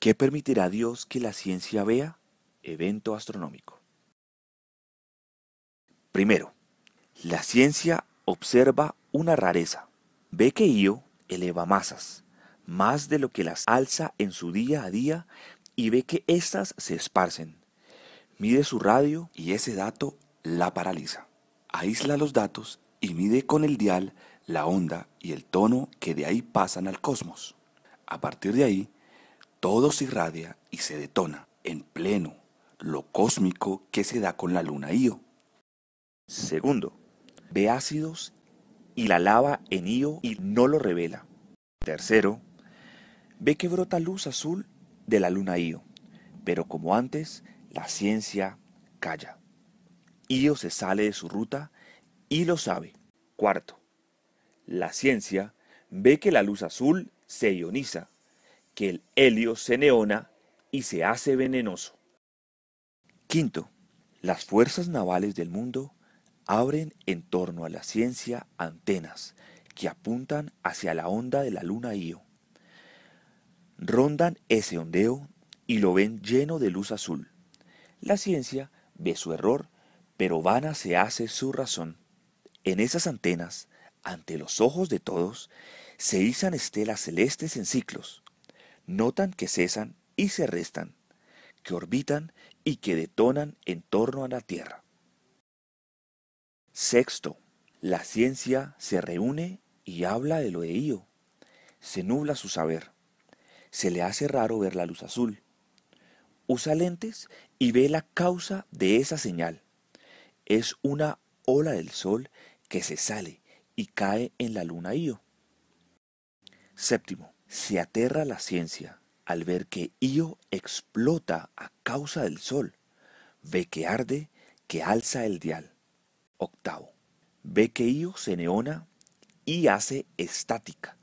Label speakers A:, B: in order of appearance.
A: ¿Qué permitirá Dios que la ciencia vea? Evento astronómico. Primero, la ciencia observa una rareza. Ve que Io eleva masas, más de lo que las alza en su día a día, y ve que éstas se esparcen. Mide su radio y ese dato la paraliza. Aísla los datos y mide con el dial la onda y el tono que de ahí pasan al cosmos. A partir de ahí, todo se irradia y se detona en pleno lo cósmico que se da con la luna Io. Segundo, ve ácidos y la lava en Io y no lo revela. Tercero, ve que brota luz azul de la luna Io, pero como antes, la ciencia calla. Io se sale de su ruta y lo sabe. Cuarto, la ciencia ve que la luz azul se ioniza el helio se neona y se hace venenoso. Quinto, las fuerzas navales del mundo abren en torno a la ciencia antenas que apuntan hacia la onda de la luna Io. Rondan ese ondeo y lo ven lleno de luz azul. La ciencia ve su error, pero vana se hace su razón. En esas antenas, ante los ojos de todos, se izan estelas celestes en ciclos, notan que cesan y se restan, que orbitan y que detonan en torno a la Tierra. Sexto, la ciencia se reúne y habla de lo de Io. Se nubla su saber. Se le hace raro ver la luz azul. Usa lentes y ve la causa de esa señal. Es una ola del sol que se sale y cae en la luna Io. Séptimo, se aterra la ciencia al ver que Io explota a causa del sol. Ve que arde, que alza el dial. Octavo. Ve que Io se neona y hace estática.